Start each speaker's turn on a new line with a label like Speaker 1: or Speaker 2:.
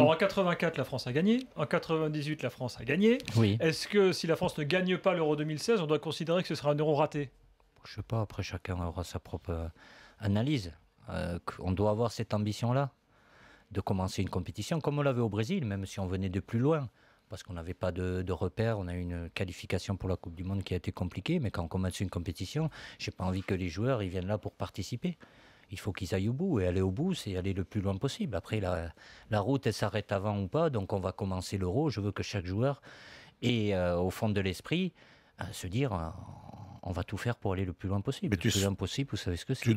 Speaker 1: Alors en 84, la France a gagné. En 98, la France a gagné. Oui. Est-ce que si la France ne gagne pas l'Euro 2016, on doit considérer que ce sera un Euro raté Je ne sais
Speaker 2: pas. Après, chacun aura sa propre euh, analyse. Euh, on doit avoir cette ambition-là de commencer une compétition comme on l'avait au Brésil, même si on venait de plus loin parce qu'on n'avait pas de, de, repères. On a eu une qualification pour la Coupe du Monde qui a été compliquée, mais quand on commence une compétition, j'ai pas envie que les joueurs ils viennent là pour participer il faut qu'ils aillent au bout. Et aller au bout, c'est aller le plus loin possible. Après, la, route, elle s'arrête avant ou pas. Donc, on va commencer l'euro. Je veux que chaque joueur ait euh, au fond de l'esprit à euh, se dire euh, on va tout faire pour aller le plus loin possible. le plus loin possible, vous savez ce que c'est.